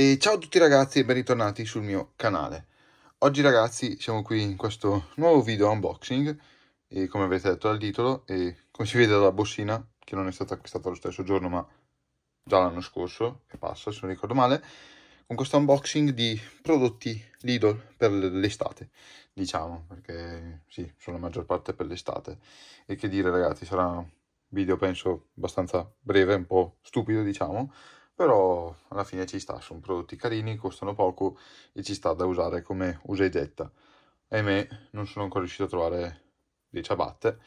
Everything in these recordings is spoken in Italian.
E ciao a tutti ragazzi e ben ritornati sul mio canale. Oggi ragazzi siamo qui in questo nuovo video unboxing e come avete detto dal titolo e come si vede dalla bossina che non è stata acquistata lo stesso giorno ma già l'anno scorso che passa se non ricordo male con questo unboxing di prodotti Lidl per l'estate diciamo perché sì sono la maggior parte per l'estate e che dire ragazzi sarà un video penso abbastanza breve un po' stupido diciamo però alla fine ci sta, sono prodotti carini, costano poco e ci sta da usare come usa e getta. Ahimè, non sono ancora riuscito a trovare le ciabatte,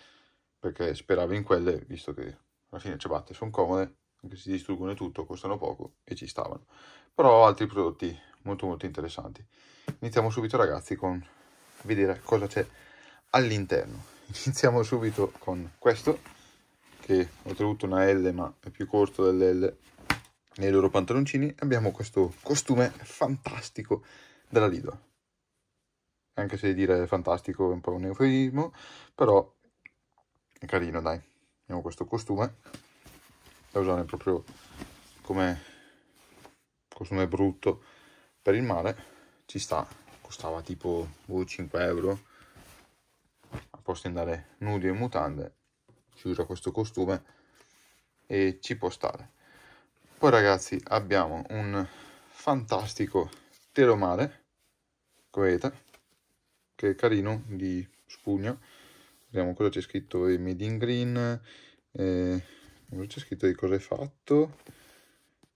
perché speravo in quelle, visto che alla fine le ciabatte sono comode, anche si distruggono tutto, costano poco e ci stavano. Però ho altri prodotti molto molto interessanti. Iniziamo subito ragazzi con vedere cosa c'è all'interno. Iniziamo subito con questo, che ho trovato una L ma è più corto dell'L nei loro pantaloncini abbiamo questo costume fantastico della Lido. Anche se dire fantastico è un po' un eufemismo, però è carino, dai. Abbiamo questo costume da usare proprio come costume brutto per il mare. Ci sta, costava tipo oh, 5 euro. A posto di andare nudi e mutande, ci usa questo costume e ci può stare poi ragazzi abbiamo un fantastico telomare come vedete, che è carino, di spugna. Vediamo cosa c'è scritto, made in green, eh, cosa c'è scritto di cosa è fatto.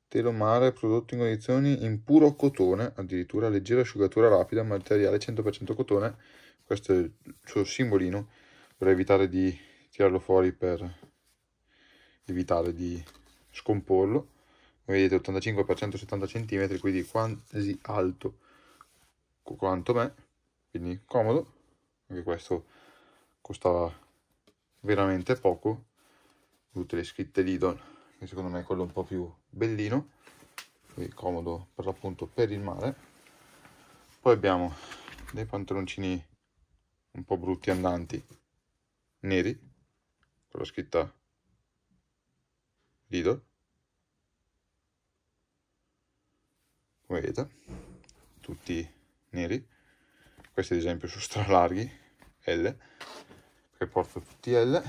Telomare prodotto in condizioni in puro cotone, addirittura leggera asciugatura rapida, materiale 100% cotone. Questo è il suo simbolino per evitare di tirarlo fuori, per evitare di scomporlo vedete 85 x 170 cm quindi quasi alto quanto me quindi comodo anche questo costava veramente poco tutte le scritte Lidl che secondo me è quello un po' più bellino quindi comodo per l'appunto per il mare poi abbiamo dei pantaloncini un po' brutti andanti neri con la scritta Lidl come vedete tutti neri questi ad esempio sono stralarghi L perché porto tutti L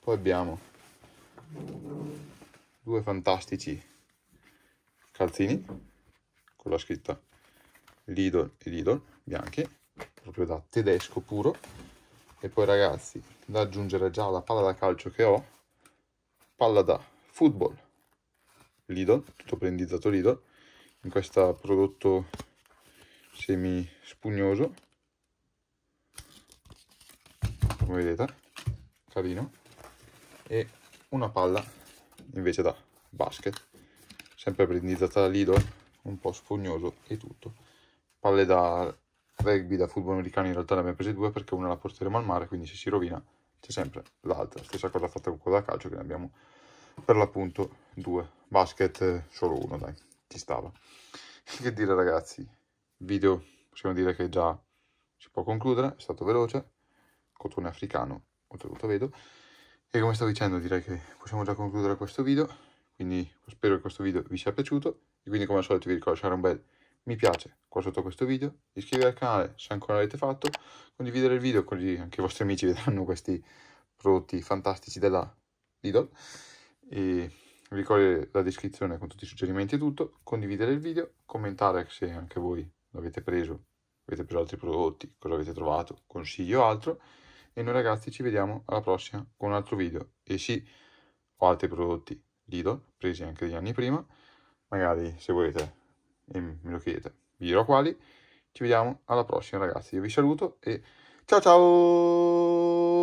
poi abbiamo due fantastici calzini con la scritta Lidl e Lidl bianchi proprio da tedesco puro e poi ragazzi da aggiungere già la palla da calcio che ho palla da football Lidl tutto brandizzato Lidl in questo prodotto semi spugnoso come vedete carino e una palla invece da basket sempre brandizzata da Lido un po' spugnoso e tutto palle da rugby da football americano in realtà ne abbiamo prese due perché una la porteremo al mare quindi se si rovina c'è sempre l'altra stessa cosa fatta con quella da calcio che ne abbiamo per l'appunto due basket eh, solo uno dai ci stava. che dire ragazzi, video possiamo dire che già si può concludere, è stato veloce, cotone africano, oltretutto vedo. E come stavo dicendo direi che possiamo già concludere questo video, quindi spero che questo video vi sia piaciuto. E quindi come al solito vi ricordo lasciare un bel mi piace qua sotto questo video, iscrivervi al canale se ancora l'avete fatto, condividere il video così anche i vostri amici vedranno questi prodotti fantastici della Lidl. E ricordi la descrizione con tutti i suggerimenti e tutto, condividere il video, commentare se anche voi l'avete preso, avete preso altri prodotti, cosa avete trovato, consiglio altro. E noi ragazzi ci vediamo alla prossima con un altro video. E sì, ho altri prodotti Lido, presi anche degli anni prima, magari se volete e me lo chiedete, vi dirò quali. Ci vediamo alla prossima ragazzi, io vi saluto e ciao ciao!